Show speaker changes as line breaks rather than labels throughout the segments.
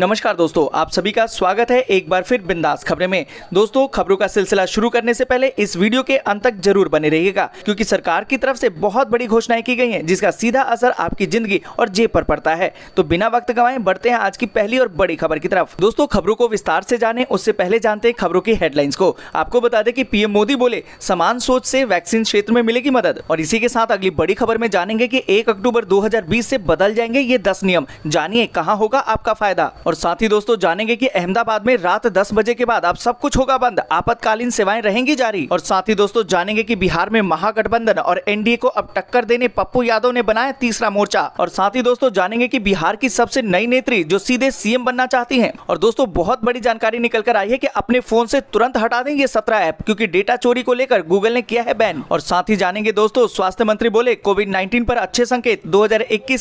नमस्कार दोस्तों आप सभी का स्वागत है एक बार फिर बिंदास खबरें में दोस्तों खबरों का सिलसिला शुरू करने से पहले इस वीडियो के अंत तक जरूर बने रहिएगा क्योंकि सरकार की तरफ से बहुत बड़ी घोषणाएं की गई हैं जिसका सीधा असर आपकी जिंदगी और जेब पर पड़ता है तो बिना वक्त गवाए बढ़ते हैं आज की पहली और बड़ी खबर की तरफ दोस्तों खबरों को विस्तार से जाने उससे पहले जानते हैं खबरों की हेडलाइंस को आपको बता दें की पीएम मोदी बोले समान सोच से वैक्सीन क्षेत्र में मिलेगी मदद और इसी के साथ अगली बड़ी खबर में जानेंगे की एक अक्टूबर दो से बदल जाएंगे ये दस नियम जानिए कहाँ होगा आपका फायदा और साथ ही दोस्तों जानेंगे कि अहमदाबाद में रात दस बजे के बाद अब सब कुछ होगा बंद आपातकालीन सेवाएं रहेंगी जारी और साथ ही दोस्तों जानेंगे की बिहार में महागठबंधन और एनडीए को अब टक्कर देने पप्पू यादव ने बनाया तीसरा मोर्चा और साथ ही दोस्तों जानेंगे की बिहार की सबसे नई नेत्री जो सीधे सीएम बनना चाहती है और दोस्तों बहुत बड़ी जानकारी निकल कर आई है की अपने फोन ऐसी तुरंत हटा देंगे सत्रह ऐप क्यूँकी डेटा चोरी को लेकर गूगल ने किया है बैन और साथ ही जानेंगे दोस्तों स्वास्थ्य मंत्री बोले कोविड नाइन्टीन आरोप अच्छे संकेत दो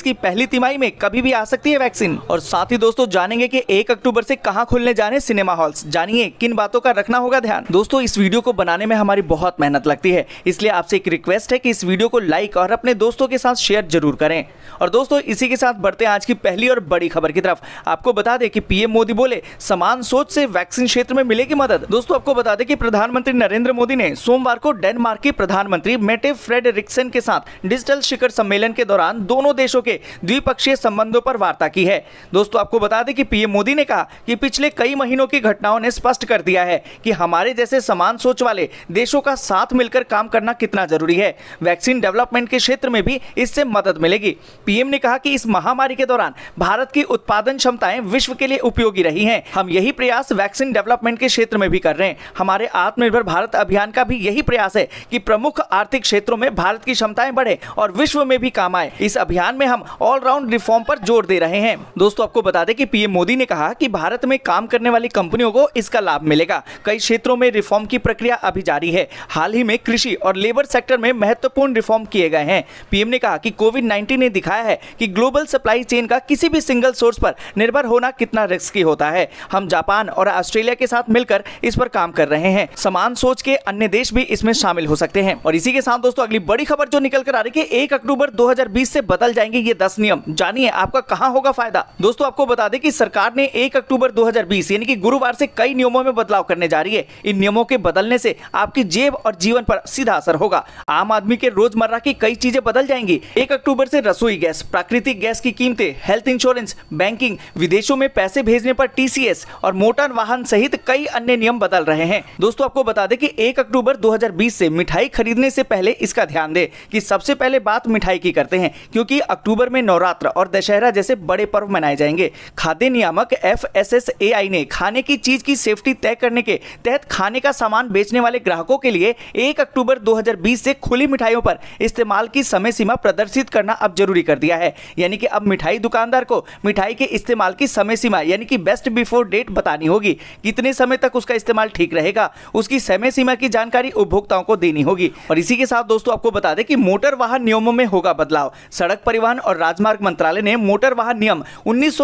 की पहली तिमाही में कभी भी आ सकती है वैक्सीन और साथ ही दोस्तों जानेंगे जानेंगे कि एक अक्टूबर से कहां खुलने जाने सिनेमा हॉल्स जानिए किन बातों का रखना होगा ध्यान दोस्तों इस वीडियो को बनाने में हमारी बहुत मेहनत लगती है इसलिए आपसे एक रिक्वेस्ट है कि इस वीडियो को लाइक और अपने दोस्तों के साथ शेयर जरूर करें और दोस्तों इसी के साथ बढ़ते हैं आज की पहली और बड़ी खबर की तरफ आपको बता दें कि पीएम मोदी बोले समान सोच से वैक्सीन क्षेत्र में मिलेगी मदद दोस्तों आपको बता दें कि प्रधानमंत्री नरेंद्र मोदी ने सोमवार को डेनमार्क के प्रधानमंत्री मेटे फ्रेड रिक्सन के साथ डिजिटल शिखर सम्मेलन के दौरान दोनों देशों के द्विपक्षीय संबंधों पर वार्ता की है दोस्तों आपको बता दें कि पीएम मोदी ने कहा कि पिछले कई महीनों की घटनाओं ने स्पष्ट कर दिया है कि हमारे जैसे समान सोच वाले देशों का साथ मिलकर काम करना कितना जरूरी है वैक्सीन डेवलपमेंट के क्षेत्र में भी इससे मदद मिलेगी पीएम ने कहा कि इस महामारी के दौरान भारत की उत्पादन क्षमताएं विश्व के लिए उपयोगी रही हैं हम यही प्रयास वैक्सीन डेवलपमेंट के क्षेत्र में भी कर रहे हैं हमारे आत्मनिर्भर भारत अभियान का भी यही प्रयास है कि प्रमुख आर्थिक क्षेत्रों में भारत की क्षमताएं बढ़े और विश्व में भी काम आए इस अभियान में हम ऑलराउंड रिफॉर्म पर जोर दे रहे हैं दोस्तों आपको बता दें कि पीएम पीएम मोदी ने कहा कि भारत में काम करने वाली कंपनियों को इसका लाभ मिलेगा कई क्षेत्रों में रिफॉर्म की प्रक्रिया अभी जारी है हाल ही में कृषि और लेबर सेक्टर में महत्वपूर्ण रिफॉर्म किए गए हैं पीएम ने कहा कि कोविड नाइन्टीन ने दिखाया है कि ग्लोबल सप्लाई चेन का किसी भी सिंगल सोर्स पर निर्भर होना कितना रिस्की होता है हम जापान और ऑस्ट्रेलिया के साथ मिलकर इस पर काम कर रहे हैं समान सोच के अन्य देश भी इसमें शामिल हो सकते हैं और इसी के साथ दोस्तों अगली बड़ी खबर जो निकल कर आ रही है एक अक्टूबर दो से बदल जाएंगे ये दस नियम जानिए आपका कहाँ होगा फायदा दोस्तों आपको बता दें कि सरकार ने 1 अक्टूबर 2020 यानी कि गुरुवार से कई नियमों में बदलाव करने जा रही है इन नियमों के बदलने से आपकी जेब और जीवन पर सीधा असर होगा आम आदमी के रोजमर्रा की कई चीजें बदल जाएंगी एक अक्टूबर से रसोई गैस प्राकृतिक गैस की कीमतें हेल्थ इंश्योरेंस बैंकिंग विदेशों में पैसे भेजने आरोप टी और मोटर वाहन सहित कई अन्य नियम बदल रहे हैं दोस्तों आपको बता दें की एक अक्टूबर दो हजार मिठाई खरीदने से पहले इसका ध्यान दे की सबसे पहले बात मिठाई की करते हैं क्यूँकी अक्टूबर में नवरात्र और दशहरा जैसे बड़े पर्व मनाए जाएंगे खाद्य खाद्य नियामक एफ ने खाने की चीज की सेफ्टी तय करने के तहत खाने का सामान बेचने वाले ग्राहकों के लिए 1 अक्टूबर 2020 से खुली मिठाइयों पर इस्तेमाल की समय सीमा प्रदर्शित करना अब जरूरी कर दिया है यानी कि अब मिठाई दुकानदार को मिठाई के इस्तेमाल की समय सीमा यानी कि बेस्ट बिफोर डेट बतानी होगी कितने समय तक उसका इस्तेमाल ठीक रहेगा उसकी समय सीमा की जानकारी उपभोक्ताओं को देनी होगी और इसी के साथ दोस्तों आपको बता दें कि मोटर वाहन नियमों में होगा बदलाव सड़क परिवहन और राजमार्ग मंत्रालय ने मोटर वाहन नियम उन्नीस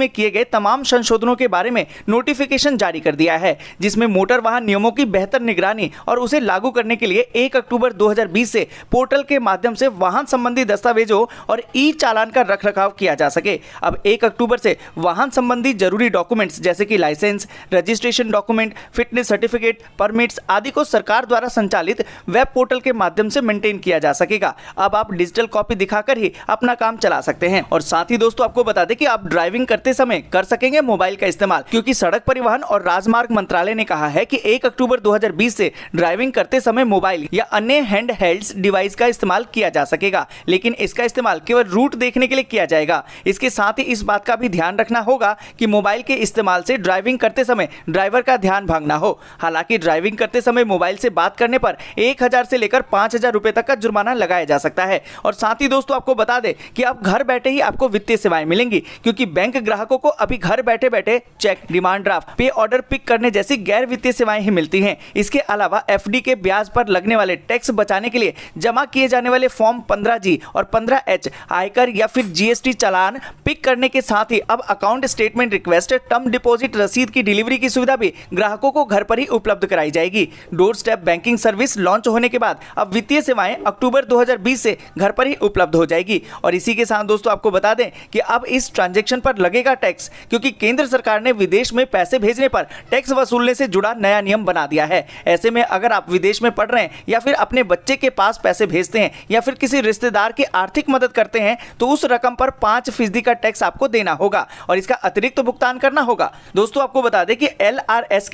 में किए गए तमाम संशोधनों के बारे में नोटिफिकेशन जारी कर दिया है जिसमें मोटर वाहन नियमों की बेहतर निगरानी और उसे लागू करने के लिए 1 अक्टूबर 2020 से पोर्टल के माध्यम से वाहन संबंधी दस्तावेजों और ई चालान का रखरखाव किया जा सके अब एक अक्टूबर से वाहन संबंधी जरूरी डॉक्यूमेंट्स जैसे कि licence registration document fitness certificate permits आदि को सरकार द्वारा संचालित वेब पोर्टल के माध्यम से मेंटेन किया जा सकेगा अब आप डिजिटल कॉपी दिखाकर ही अपना काम चला सकते हैं और साथ ही दोस्तों आपको बता दें कि आप ड्राइविंग करते समय में कर सकेंगे मोबाइल का इस्तेमाल क्योंकि सड़क परिवहन और राजमार्ग मंत्रालय ने कहा है कि 1 अक्टूबर 2020 से ड्राइविंग करते समय मोबाइल या अन्य हैंड हेल्ड डिवाइस का इस्तेमाल किया जा सकेगा लेकिन इसका इस्तेमाल केवल रूट देखने के लिए किया जाएगा इसके साथ ही इस बात का भी ध्यान रखना होगा कि मोबाइल के इस्तेमाल से ड्राइविंग करते समय ड्राइवर का ध्यान भागना हो हालांकि ड्राइविंग करते समय मोबाइल से बात करने पर एक हजार से लेकर पाँच हजार रुपए तक का जुर्माना लगाया जा सकता है और साथ ही दोस्तों आपको बता दे कि आप घर बैठे ही आपको वित्तीय सेवाएं मिलेंगी क्योंकि बैंक ग्राहकों लोगों को अभी घर बैठे बैठे cheque demand draft pay order pick करने जैसी गैर वित्तीय सेवाएं ही मिलती हैं इसके अलावा एफ के ब्याज पर लगने वाले टैक्स बचाने के लिए जमा किए जाने वाले फॉर्म पंद्रह जी और पंद्रह एच आयकर या फिर जीएसटी चालान पिक करने के साथ ही अब account statement request term deposit रसीद की डिलीवरी की सुविधा भी ग्राहकों को घर पर ही उपलब्ध कराई जाएगी doorstep banking service launch होने के बाद अब वित्तीय सेवाएं अक्टूबर 2020 से घर पर ही उपलब्ध हो जाएगी और इसी के साथ दोस्तों आपको बता दें कि अब इस ट्रांजेक्शन पर लगेगा टैक्स टैक्स क्योंकि केंद्र सरकार ने विदेश में पैसे भेजने पर टैक्स वसूलने से जुड़ा नया नियम बना दिया है ऐसे में अगर आप विदेश में पढ़ रहे हैं या फिर अपने बच्चे के पास पैसे भेजते हैं या फिर किसी रिश्तेदार की आर्थिक मदद करते हैं तो उस रकम पर पांच फीसदी का टैक्स आपको देना होगा और इसका अतिरिक्त तो भुगतान करना होगा दोस्तों आपको बता दें कि एल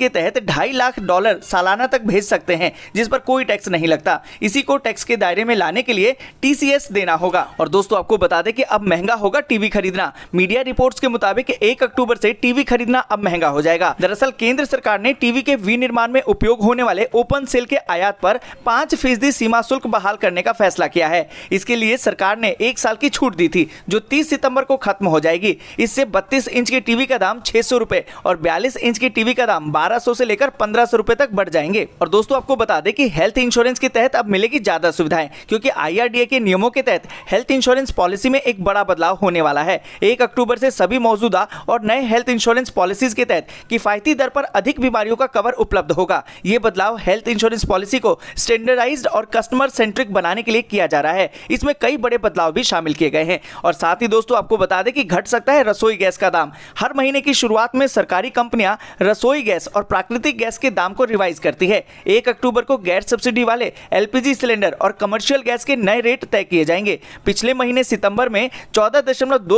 के तहत ढाई लाख डॉलर सालाना तक भेज सकते हैं जिस पर कोई टैक्स नहीं लगता इसी को टैक्स के दायरे में लाने के लिए टीसीएस देना होगा और दोस्तों आपको बता दें कि अब महंगा होगा टीवी खरीदना मीडिया रिपोर्ट्स के मुताबिक मुताबिक एक अक्टूबर से टीवी खरीदना अब महंगा हो जाएगा दरअसल केंद्र सरकार ने टीवी के विनिर्माण में उपयोग होने वाले ओपन सेल के आयात पर पाँच फीसदी सीमा शुल्क बहाल करने का फैसला किया है इसके लिए सरकार ने एक साल की छूट दी थी जो तीस सितम्बर को खत्म हो जाएगी इससे बत्तीस इंच की टीवी का दाम छह सौ और बयालीस इंच की टीवी का दाम बारह सौ से लेकर पंद्रह सौ तक बढ़ जाएंगे और दोस्तों आपको बता दें कि हेल्थ इंश्योरेंस के तहत अब मिलेगी ज्यादा सुविधाएं क्योंकि आई के नियमों के तहत हेल्थ इंश्योरेंस पॉलिसी में एक बड़ा बदलाव होने वाला है एक अक्टूबर से सभी मौजूद मौजूदा और नए हेल्थ इंश्योरेंस पॉलिसीज के तहत किफायती दर पर अधिक बीमारियों का कवर उपलब्ध होगा ये बदलाव हेल्थ इंश्योरेंस पॉलिसी को स्टैंडर्डाइज और कस्टमर सेंट्रिक बनाने के लिए किया जा रहा है इसमें कई बड़े बदलाव भी शामिल किए गए हैं और साथ ही दोस्तों आपको बता दें कि घट सकता है रसोई गैस का दाम हर महीने की शुरुआत में सरकारी कंपनियां रसोई गैस और प्राकृतिक गैस के दाम को रिवाइज करती है एक अक्टूबर को गैर सब्सिडी वाले एलपीजी सिलेंडर और कमर्शियल गैस के नए रेट तय किए जाएंगे पिछले महीने सितंबर में चौदह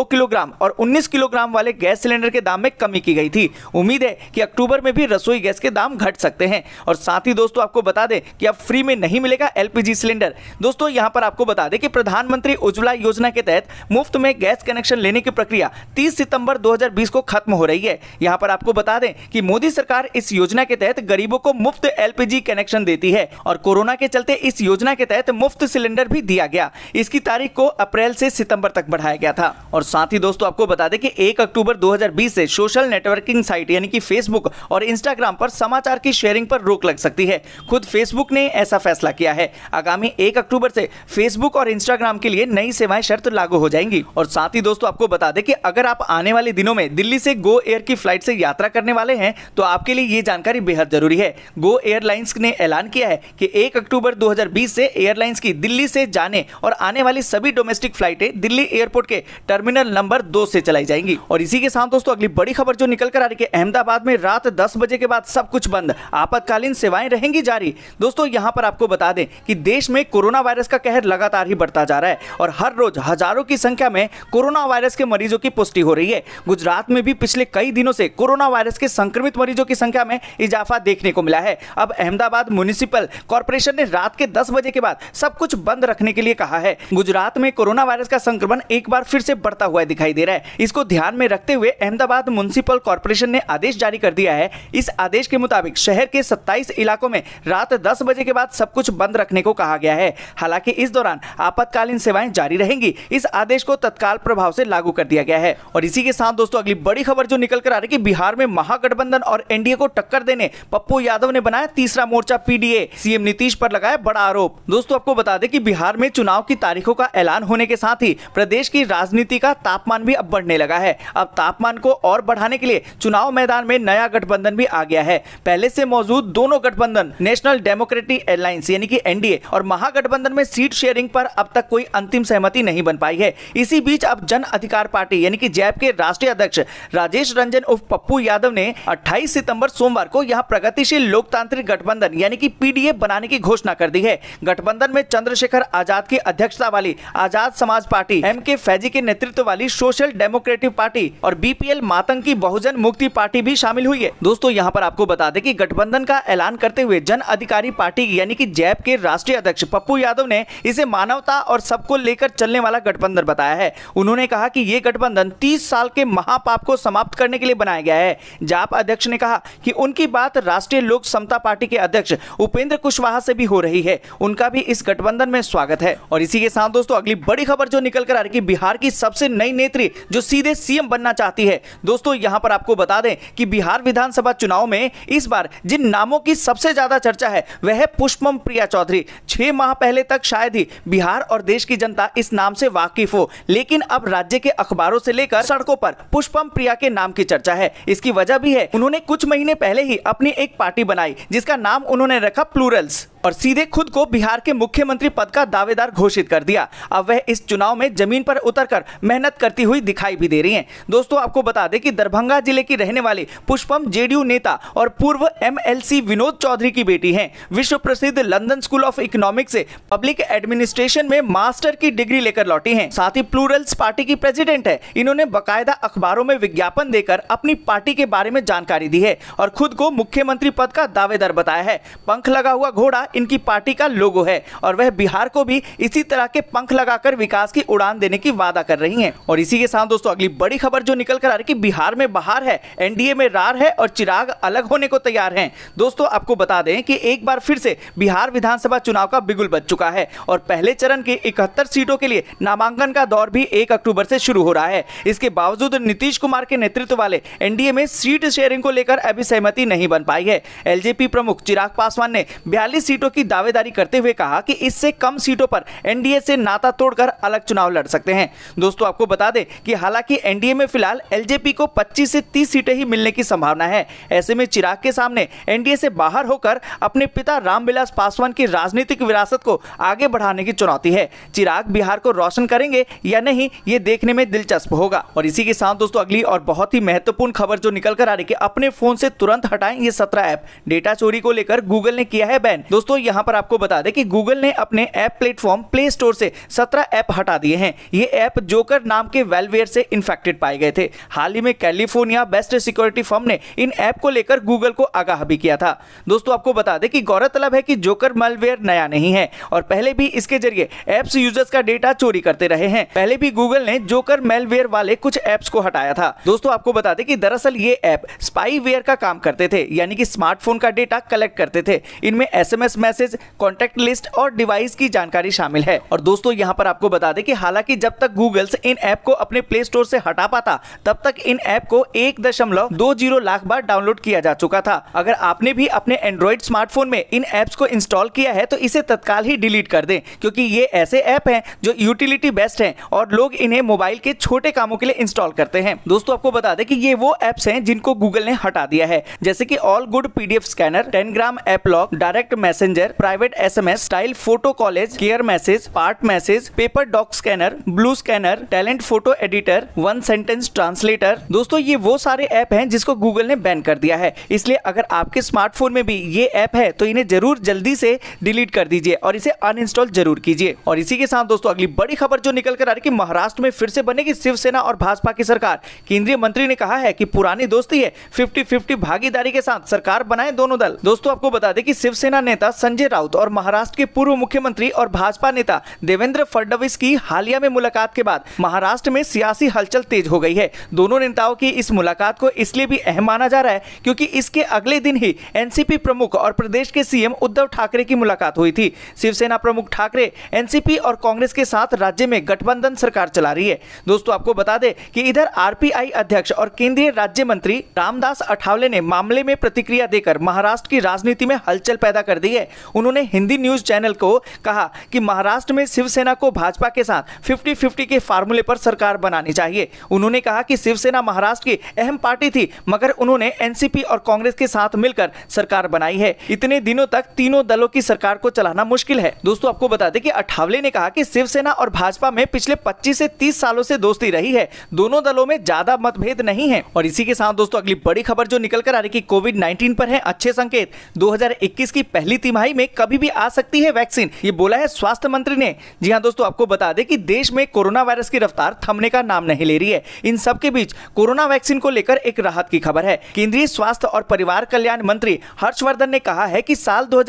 किलोग्राम और उन्नीस किलोग्राम वाले गैस सिलेंडर के दाम में कमी की गई थी उम्मीद है कि अक्टूबर में भी रसोई गैस के दाम घट सकते हैं और साथ ही दोस्तों आपको बता दें कि अब फ्री में नहीं मिलेगा एलपीजी सिलेंडर दोस्तों यहाँ पर आपको बता दें कि प्रधानमंत्री उज्ज्वला योजना के तहत मुफ्त में गैस कनेक्शन लेने की प्रक्रिया तीस सितंबर दो को खत्म हो रही है यहाँ पर आपको बता दें कि मोदी सरकार इस योजना के तहत गरीबों को मुफ्त एलपीजी कनेक्शन देती है और कोरोना के चलते इस योजना के तहत मुफ्त सिलेंडर भी दिया गया इसकी तारीख को अप्रैल से सितंबर तक बढ़ाया गया था और साथ ही दोस्तों आपको बता दें कि एक अक्टूबर 2020 से सोशल नेटवर्किंग साइट यानी कि फेसबुक और इंस्टाग्राम पर समाचार की शेयरिंग पर रोक लग सकती है खुद फेसबुक ने ऐसा फैसला किया है आगामी एक अक्टूबर से फेसबुक और इंस्टाग्राम के लिए नई सेवाएं शर्त लागू हो जाएंगी और साथ ही दोस्तों आपको बता दें कि अगर आप आने वाले दिनों में दिल्ली से गो एयर की फ्लाइट से यात्रा करने वाले हैं तो आपके लिए ये जानकारी बेहद जरूरी है गो एयरलाइंस ने ऐलान किया है कि एक अक्टूबर दो से एयरलाइंस की दिल्ली से जाने और आने वाली सभी डोमेस्टिक फ्लाइटें दिल्ली एयरपोर्ट के टर्मिनल नंबर दो से चलाई जाएंगी और और इसी के साथ दोस्तों अगली बड़ी खबर जो निकल कर आ रही है अहमदाबाद में रात दस बजे के बाद सब कुछ बंद आपातकालीन सेवाएं रहेंगी जारी दोस्तों यहाँ पर आपको बता दें कि देश में कोरोना वायरस का कहर लगातार ही बढ़ता जा रहा है और हर रोज हजारों की संख्या में कोरोना वायरस के मरीजों की पुष्टि हो रही है गुजरात में भी पिछले कई दिनों से कोरोना वायरस के संक्रमित मरीजों की संख्या में इजाफा देखने को मिला है अब अहमदाबाद म्यूनिसिपल कॉरपोरेशन ने रात के दस बजे के बाद सब कुछ बंद रखने के लिए कहा है गुजरात में कोरोना वायरस का संक्रमण एक बार फिर से बढ़ता हुआ दिखाई दे रहा है इसको ध्यान में रखते हुए अहमदाबाद म्यूनसिपल कॉरपोरेशन ने आदेश जारी कर दिया है इस आदेश के मुताबिक शहर के 27 इलाकों में रात 10 बजे के बाद सब कुछ बंद रखने को कहा गया है हालांकि इस दौरान आपातकालीन सेवाएं जारी रहेंगी इस आदेश को तत्काल प्रभाव से लागू कर दिया गया है और इसी के साथ दोस्तों अगली बड़ी खबर जो निकल कर आ रही है बिहार में महागठबंधन और एनडीए को टक्कर देने पप्पू यादव ने बनाया तीसरा मोर्चा पीडीए सीएम नीतीश पर लगाया बड़ा आरोप दोस्तों आपको बता दें कि बिहार में चुनाव की तारीखों का ऐलान होने के साथ ही प्रदेश की राजनीति का तापमान भी अब बढ़ने लगा है अब तापमान को और बढ़ाने के लिए चुनाव मैदान में नया गठबंधन भी आ गया है पहले से मौजूद दोनों गठबंधन नेशनल डेमोक्रेटिक अलायंस यानी कि एनडीए और महागठबंधन में सीट शेयरिंग पर अब तक कोई अंतिम सहमति नहीं बन पाई है इसी बीच अब जन अधिकार पार्टी यानी कि जैप के राष्ट्रीय अध्यक्ष राजेश रंजन उर्फ पप्पू यादव ने 28 सितंबर सोमवार को यहां प्रगतिशील लोकतांत्रिक गठबंधन यानी कि पीडीए बनाने की घोषणा कर दी है गठबंधन में चंद्रशेखर आजाद की अध्यक्षता वाली आजाद समाज पार्टी एम के फैजी के नेतृत्व वाली सोशल डेमोक्रेटिक पार्टी पार्टी और बीपीएल मातंकी बहुजन मुक्ति पार्टी भी शामिल हुई है दोस्तों यहाँ पर आपको बता दें की गठबंधन का ऐलान करते हुए जन अधिकारी पार्टी यानी की जैप के राष्ट्रीय अध्यक्ष पप्पू यादव ने इसे मानवता और सबको लेकर चलने वाला गठबंधन बताया है उन्होंने कहा कि ये गठबंधन 30 साल के महापाप को समाप्त करने के लिए बनाया गया है जाप अध्यक्ष ने कहा कि उनकी बात राष्ट्रीय लोक समता पार्टी के अध्यक्ष उपेंद्र कुशवाहा से भी हो रही है उनका भी इस गठबंधन में स्वागत है और इसी के साथ दोस्तों अगली बड़ी खबर जो निकल कर आ रही है बिहार की सबसे नई नेत्री जो सीधे सीएम बने बनना चाहती है दोस्तों यहाँ पर आपको बता दें कि बिहार विधानसभा चुनाव में इस बार जिन नामों की सबसे ज्यादा चर्चा है वह है पुष्पम प्रिया चौधरी छह माह पहले तक शायद ही बिहार और देश की जनता इस नाम से वाकिफ हो लेकिन अब राज्य के अखबारों से लेकर सड़कों पर पुष्पम प्रिया के नाम की चर्चा है इसकी वजह भी है उन्होंने कुछ महीने पहले ही अपनी एक पार्टी बनाई जिसका नाम उन्होंने रखा प्लूरल्स और सीधे खुद को बिहार के मुख्यमंत्री पद का दावेदार घोषित कर दिया अब वह इस चुनाव में जमीन पर उतरकर मेहनत करती हुई दिखाई भी दे रही हैं दोस्तों आपको बता दें कि दरभंगा जिले की रहने वाली पुष्पम जेडीयू नेता और पूर्व एमएलसी विनोद चौधरी की बेटी हैं विश्व प्रसिद्ध लंदन स्कूल ऑफ इकोनॉमिक्स से पब्लिक एडमिनिस्ट्रेशन में मास्टर की डिग्री लेकर लौटी है साथ ही प्लूरल्स पार्टी की प्रेसिडेंट है इन्होंने बाकायदा अखबारों में विज्ञापन देकर अपनी पार्टी के बारे में जानकारी दी है और खुद को मुख्यमंत्री पद का दावेदार बताया है पंख लगा हुआ घोड़ा इनकी पार्टी का लोगो है और वह बिहार को भी इसी तरह के पंख लगाकर विकास की उड़ान देने की वादा कर रही है और इसी के साथ दोस्तों अगली बड़ी खबर जो निकल कर आ रही कि बिहार में बाहर है एनडीए में रार है और चिराग अलग होने को तैयार है दोस्तों आपको बता दें कि एक बार फिर से बिहार विधानसभा चुनाव का बिगुल बच चुका है और पहले चरण के इकहत्तर सीटों के लिए नामांकन का दौर भी एक अक्टूबर से शुरू हो रहा है इसके बावजूद नीतीश कुमार के नेतृत्व वाले एनडीए में सीट शेयरिंग को लेकर अभी सहमति नहीं बन पाई है एलजेपी प्रमुख चिराग पासवान ने बयालीस सीटों की दावेदारी करते हुए कहा कि इससे कम सीटों पर एनडीए से नाता तोड़कर अलग चुनाव लड़ सकते हैं दोस्तों आपको बता दें कि हालांकि एनडीए में फिलहाल एलजेपी को 25 से 30 सीटें ही मिलने की संभावना है ऐसे में चिराग के सामने एनडीए से बाहर होकर अपने पिता रामविलास पासवान की राजनीतिक विरासत को आगे बढ़ाने की चुनौती है चिराग बिहार को रोशन करेंगे या नहीं ये देखने में दिलचस्प होगा और इसी के साथ दोस्तों अगली और बहुत ही महत्वपूर्ण खबर जो निकल कर आ रही है अपने फोन से तुरंत हटाएं ये सत्रह ऐप डेटा चोरी को लेकर गूगल ने किया है बैन दोस्तों दोस्तों यहां पर आपको बता दें कि गूगल ने अपने ऐप प्लेटफॉर्म प्ले स्टोर से सत्रह ऐप हटा दिए हैं ये ऐप जोकर नाम के वेलवेयर से इन्फेक्टेड पाए गए थे हाल ही में कैलिफोर्निया बेस्ट सिक्योरिटी फर्म ने इन ऐप को लेकर गूगल को आगाह भी किया था दोस्तों आपको बता दें कि गौरतलब है कि जोकर मेलवेयर नया नहीं है और पहले भी इसके जरिए एप्स यूजर्स का डेटा चोरी करते रहे हैं पहले भी गूगल ने जोकर मेलवेयर वाले कुछ ऐप्स को हटाया था दोस्तों आपको बता दें कि दरअसल ये ऐप स्पाईवेयर का काम करते थे यानी कि स्मार्टफोन का डेटा कलेक्ट करते थे इनमें एस मैसेज कॉन्टैक्ट लिस्ट और डिवाइस की जानकारी शामिल है और दोस्तों यहाँ पर आपको बता दें कि हालांकि जब तक गूगल्स इन ऐप को अपने प्ले स्टोर से हटा पाता तब तक इन ऐप को एक दशमलव दो जीरो लाख बार डाउनलोड किया जा चुका था अगर आपने भी अपने एंड्रॉइड स्मार्टफोन में इन ऐप्स को इंस्टॉल किया है तो इसे तत्काल ही डिलीट कर दें क्योंकि ये ऐसे ऐप हैं जो यूटिलिटी बेस्ट हैं और लोग इन्हें मोबाइल के छोटे कामों के लिए इंस्टॉल करते हैं दोस्तों आपको बता दें कि ये वो एप्स हैं जिनको गूगल ने हटा दिया है जैसे कि all good PDF scanner ten gram app lock direct message messenger private SMS style photo collage care message part message paper doc scanner blue scanner talent photo editor one sentence translator दोस्तों ये वो सारे app हैं जिसको Google ने ban कर दिया है इसलिए अगर आपके स्मार्टफोन में भी ये ऐप है तो इन्हें जरूर जल्दी से डिलीट कर दीजिए और इसे अनइंस्टॉल जरूर कीजिए और इसी के साथ दोस्तों अगली बड़ी खबर जो निकल कर आ रही है महाराष्ट्र में फिर से बनेगी शिवसेना और भाजपा की सरकार केंद्रीय मंत्री ने कहा है कि पुरानी दोस्ती है फिफ्टी फिफ्टी भागीदारी के साथ सरकार बनाए दोनों दल दोस्तों आपको बता दें कि शिवसेना नेता संजय राउत और महाराष्ट्र के पूर्व मुख्यमंत्री और भाजपा नेता देवेंद्र फडणवीस की हालिया में मुलाकात के बाद महाराष्ट्र में सियासी हलचल तेज हो गई है दोनों नेताओं की इस मुलाकात को इसलिए भी अहम माना जा रहा है क्योंकि इसके अगले दिन ही एनसीपी प्रमुख और प्रदेश के सीएम उद्धव ठाकरे की मुलाकात हुई थी शिवसेना प्रमुख ठाकरे एनसीपी और कांग्रेस के साथ राज्य में गठबंधन सरकार चला रही है दोस्तों आपको बता दें कि इधर आरपीआई अध्यक्ष और केंद्रीय राज्य मंत्री रामदास अठावले ने मामले में प्रतिक्रिया देकर महाराष्ट्र की राजनीति में हलचल पैदा कर दी है उन्होंने हिंदी न्यूज चैनल को कहा कि महाराष्ट्र में शिवसेना को भाजपा के साथ 50-50 के फार्मूले पर सरकार बनानी चाहिए उन्होंने कहा कि शिवसेना महाराष्ट्र की अहम पार्टी थी मगर उन्होंने एनसीपी और कांग्रेस के साथ मिलकर सरकार बनाई है इतने दिनों तक तीनों दलों की सरकार को चलाना मुश्किल है दोस्तों आपको बता दें कि अठावले ने कहा कि शिवसेना और भाजपा में पिछले 25 से 30 सालों से दोस्ती रही है दोनों दलों में ज्यादा मतभेद नहीं है और इसी के साथ दोस्तों अगली बड़ी खबर जो निकल कर आ रही है कोविड नाइन्टीन पर है अच्छे संकेत 2021 की पहली तिमाही तिमाही में कभी भी आ सकती है वैक्सीन ये बोला है स्वास्थ्य मंत्री ने जी हाँ दोस्तों आपको बता दें कि देश में कोरोना वायरस की रफ्तार थमने का नाम नहीं ले रही है इन सबके बीच कोरोना वैक्सीन को लेकर एक राहत की खबर है केंद्रीय स्वास्थ्य और परिवार कल्याण मंत्री हर्षवर्धन ने कहा है की साल दो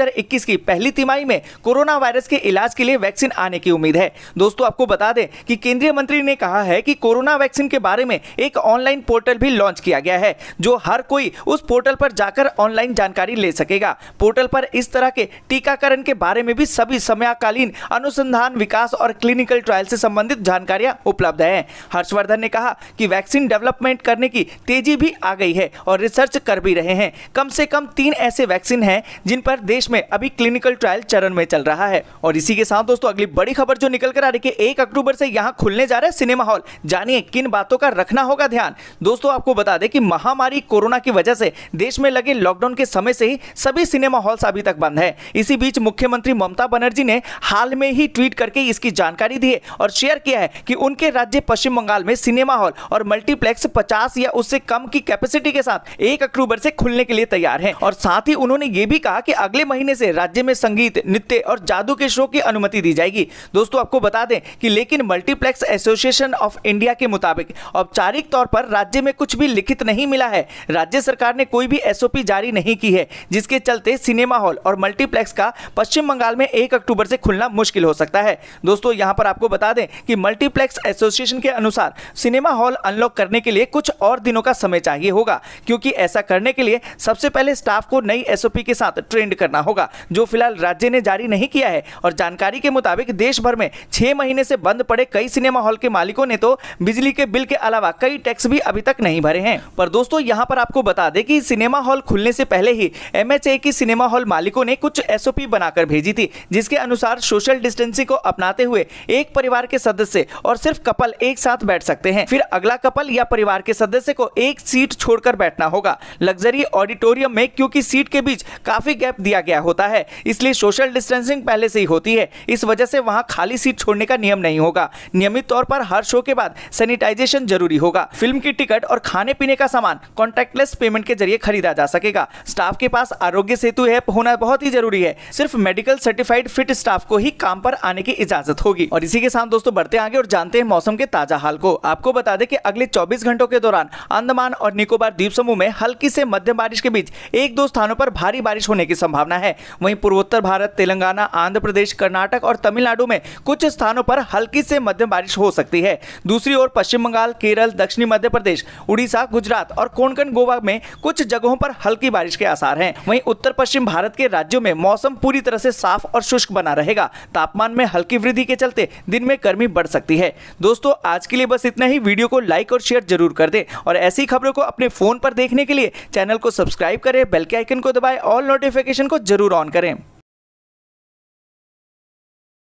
की पहली तिमाही में कोरोना वायरस के इलाज के लिए वैक्सीन आने की उम्मीद है दोस्तों आपको बता दें की केंद्रीय मंत्री ने कहा है की कोरोना वैक्सीन के बारे में एक ऑनलाइन पोर्टल भी लॉन्च किया गया है जो हर कोई उस पोर्टल पर जाकर ऑनलाइन जानकारी ले सकेगा पोर्टल पर इस तरह के टीकाकरण के बारे में भी सभी समयकालीन अनुसंधान विकास और क्लिनिकल ट्रायल से संबंधित जानकारियां उपलब्ध है हर्षवर्धन ने कहा कि वैक्सीन डेवलपमेंट करने की तेजी भी आ गई है और रिसर्च कर भी रहे हैं कम से कम तीन ऐसे वैक्सीन हैं जिन पर देश में अभी क्लिनिकल ट्रायल चरण में चल रहा है और इसी के साथ दोस्तों अगली बड़ी खबर जो निकल कर आ रही है एक अक्टूबर से यहाँ खुलने जा रहा है सिनेमा हॉल जानिए किन बातों का रखना होगा ध्यान दोस्तों आपको बता दें कि महामारी कोरोना की वजह से देश में लगे लॉकडाउन के समय से ही सभी सिनेमा हॉल्स अभी तक बंद है इसी बीच मुख्यमंत्री ममता बनर्जी ने हाल में ही ट्वीट करके इसकी जानकारी दी है और शेयर किया है कि उनके राज्य पश्चिम बंगाल में सिनेमा हॉल और मल्टीप्लेक्स पचास या उससे कम की कैपेसिटी के साथ एक अक्टूबर से खुलने के लिए तैयार है और साथ ही उन्होंने ये भी कहा कि अगले महीने से राज्य में संगीत नृत्य और जादू के शो की अनुमति दी जाएगी दोस्तों आपको बता दें कि लेकिन मल्टीप्लेक्स एसोसिएशन ऑफ इंडिया के मुताबिक औपचारिक तौर पर राज्य में कुछ भी लिखित नहीं मिला है राज्य सरकार ने कोई भी एसओपी जारी नहीं की है जिसके चलते सिनेमा हॉल और मल्टीप्लेक्स का पश्चिम बंगाल में एक अक्टूबर से खुलना मुश्किल हो सकता है दोस्तों यहाँ पर आपको बता दें कि मल्टीप्लेक्स एसोसिएशन के अनुसार सिनेमा हॉल अनलॉक करने के लिए कुछ और दिनों का समय चाहिए होगा क्योंकि ऐसा करने के लिए सबसे पहले स्टाफ को नई एसओपी के साथ ट्रेंड करना होगा जो फिलहाल राज्य ने जारी नहीं किया है और जानकारी के मुताबिक देश भर में छह महीने से बंद पड़े कई सिनेमा हॉल के मालिकों ने तो बिजली के बिल के अलावा कई टैक्स भी अभी तक नहीं भरे हैं पर दोस्तों यहाँ पर आपको बता दें कि सिनेमा हॉल खुलने से पहले ही एमएचए की सिनेमा हॉल मालिकों ने कुछ एसओपी बनाकर भेजी थी जिसके अनुसार सोशल डिस्टेंसिंग को अपनाते हुए एक परिवार के सदस्य और सिर्फ कपल एक साथ बैठ सकते हैं फिर अगला कपल या परिवार के सदस्य को एक सीट छोड़कर बैठना होगा लग्जरी ऑडिटोरियम में क्योंकि सीट के बीच काफी गैप दिया गया होता है इसलिए सोशल डिस्टेंसिंग पहले से ही होती है इस वजह से वहाँ खाली सीट छोड़ने का नियम नहीं होगा नियमित तौर पर हर शो के बाद सैनिटाइजेशन जरूरी होगा फिल्म की टिकट और खाने पीने का सामान कॉन्टेक्टलेस पेमेंट के जरिए खरीदा जा सकेगा स्टाफ के पास आरोग्य सेतु ऐप होना बहुत ही की जरूरी है सिर्फ मेडिकल सर्टिफाइड फिट स्टाफ को ही काम पर आने की इजाजत होगी और इसी के साथ दोस्तों बढ़ते आगे और जानते हैं मौसम के ताजा हाल को आपको बता दें कि अगले 24 घंटों के दौरान अंडमान और निकोबार द्वीप समूह में हल्की से मध्यम बारिश के बीच एक दो स्थानों पर भारी बारिश होने की संभावना है वहीं पूर्वोत्तर भारत तेलंगाना आंध्र प्रदेश कर्नाटक और तमिलनाडु में कुछ स्थानों पर हल्की से मध्यम बारिश हो सकती है दूसरी ओर पश्चिम बंगाल केरल दक्षिणी मध्य प्रदेश उड़ीसा गुजरात और कोंकण गोवा में कुछ जगहों पर हल्की बारिश के आसार है वही उत्तर पश्चिम भारत के राज्यों राज्यों में मौसम पूरी तरह से साफ और शुष्क बना रहेगा तापमान में हल्की वृद्धि के चलते दिन में गर्मी बढ़ सकती है दोस्तों आज के लिए बस इतना ही वीडियो को लाइक और शेयर जरूर कर दें और ऐसी खबरों को अपने फोन पर देखने के लिए चैनल को सब्सक्राइब करें बेल के आइकन को दबाएं ऑल नोटिफिकेशन को जरूर ऑन करें